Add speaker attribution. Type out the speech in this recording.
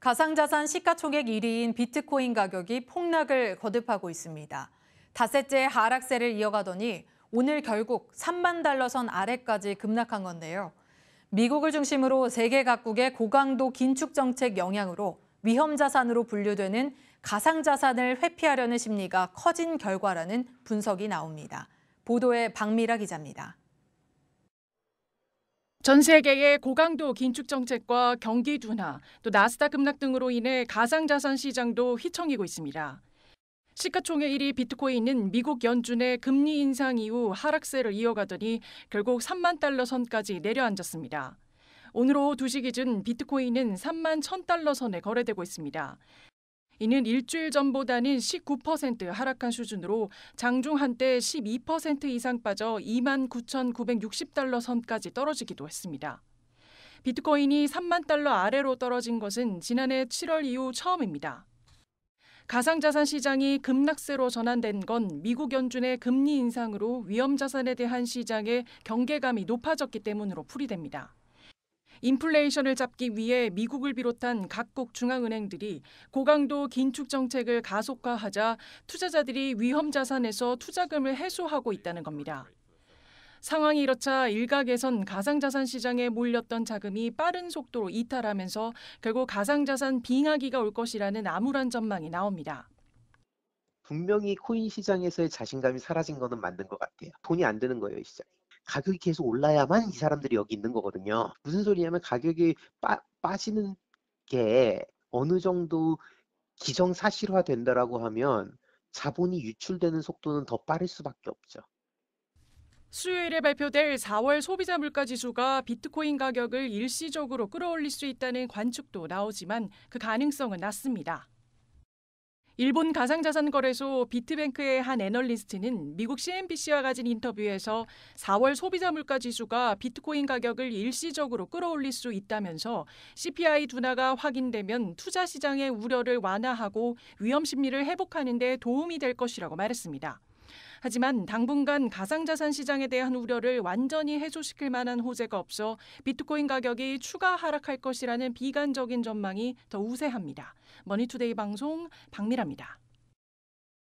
Speaker 1: 가상자산 시가총액 1위인 비트코인 가격이 폭락을 거듭하고 있습니다. 다새째 하락세를 이어가더니 오늘 결국 3만 달러 선 아래까지 급락한 건데요. 미국을 중심으로 세계 각국의 고강도 긴축 정책 영향으로 위험 자산으로 분류되는 가상 자산을 회피하려는 심리가 커진 결과라는 분석이 나옵니다. 보도에 박미라 기자입니다. 전 세계의 고강도 긴축 정책과 경기 둔화, 또
Speaker 2: 나스닥 급락 등으로 인해 가상자산 시장도 휘청이고 있습니다. 시가총액 1위 비트코인은 미국 연준의 금리 인상 이후 하락세를 이어가더니 결국 3만 달러 선까지 내려앉았습니다. 오늘 오후 2시 기준 비트코인은 3만 1000달러 선에 거래되고 있습니다. 이는 일주일 전보다는 19% 하락한 수준으로 장중 한때 12% 이상 빠져 29,960달러 선까지 떨어지기도 했습니다. 비트코인이 3만 달러 아래로 떨어진 것은 지난해 7월 이후 처음입니다. 가상자산 시장이 급락세로 전환된 건 미국 연준의 금리 인상으로 위험자산에 대한 시장의 경계감이 높아졌기 때문으로 풀이됩니다. 인플레이션을 잡기 위해 미국을 비롯한 각국 중앙은행들이 고강도 긴축 정책을 가속화하자 투자자들이 위험 자산에서 투자금을 해소하고 있다는 겁니다. 상황이 이렇자 일각에선 가상자산 시장에 몰렸던 자금이 빠른 속도로 이탈하면서 결국 가상자산 빙하기가 올 것이라는 암울한 전망이 나옵니다. 분명히
Speaker 3: 코인 시장에서의 자신감이 사라진 것은 맞는 것 같아요. 돈이 안 드는 거예요, 시장. 가격이 계속 올라야만 이 사람들이 여기 있는 거거든요. 무슨 소리냐면 가격이 빠, 빠지는 게 어느 정도 기정사실화 된다라고 하면 자본이 유출되는 속도는 더 빠를 수밖에 없죠.
Speaker 2: 수요일에 발표될 4월 소비자 물가 지수가 비트코인 가격을 일시적으로 끌어올릴 수 있다는 관측도 나오지만 그 가능성은 낮습니다. 일본 가상자산거래소 비트뱅크의 한 애널리스트는 미국 CNBC와 가진 인터뷰에서 4월 소비자 물가 지수가 비트코인 가격을 일시적으로 끌어올릴 수 있다면서 CPI 둔화가 확인되면 투자 시장의 우려를 완화하고 위험 심리를 회복하는 데 도움이 될 것이라고 말했습니다. 하지만 당분간 가상자산 시장에 대한 우려를 완전히 해소시킬 만한 호재가 없어 비트코인 가격이 추가 하락할 것이라는 비관적인 전망이 더 우세합니다. 머니투데이 방송 박미라입니다.